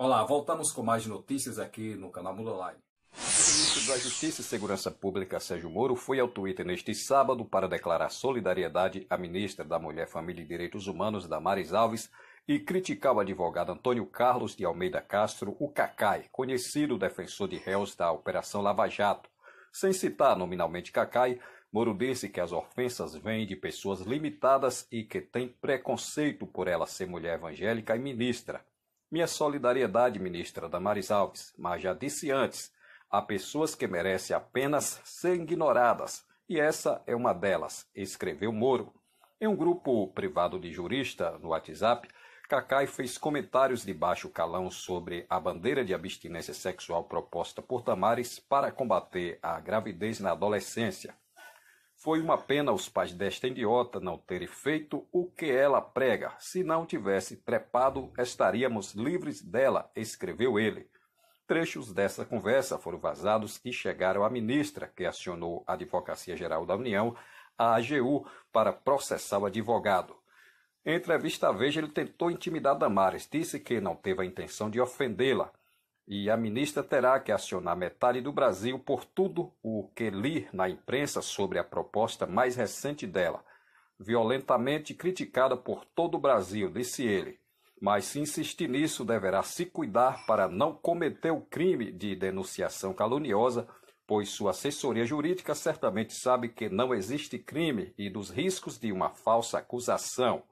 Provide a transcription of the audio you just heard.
Olá, voltamos com mais notícias aqui no canal Mundo Online. O ministro da Justiça e Segurança Pública, Sérgio Moro, foi ao Twitter neste sábado para declarar solidariedade à ministra da Mulher, Família e Direitos Humanos, Damares Alves, e criticar o advogado Antônio Carlos de Almeida Castro, o Cacai, conhecido defensor de réus da Operação Lava Jato. Sem citar nominalmente Cacai, Moro disse que as ofensas vêm de pessoas limitadas e que tem preconceito por ela ser mulher evangélica e ministra. Minha solidariedade, ministra Damares Alves, mas já disse antes, há pessoas que merecem apenas ser ignoradas, e essa é uma delas, escreveu Moro. Em um grupo privado de jurista no WhatsApp, Cacai fez comentários de baixo calão sobre a bandeira de abstinência sexual proposta por Damares para combater a gravidez na adolescência. Foi uma pena os pais desta idiota não terem feito o que ela prega. Se não tivesse trepado, estaríamos livres dela, escreveu ele. Trechos dessa conversa foram vazados e chegaram à ministra, que acionou a Advocacia Geral da União, a AGU, para processar o advogado. Em entrevista à Veja, ele tentou intimidar Damares, disse que não teve a intenção de ofendê-la e a ministra terá que acionar metade do Brasil por tudo o que li na imprensa sobre a proposta mais recente dela, violentamente criticada por todo o Brasil, disse ele. Mas se insistir nisso, deverá se cuidar para não cometer o crime de denunciação caluniosa, pois sua assessoria jurídica certamente sabe que não existe crime e dos riscos de uma falsa acusação.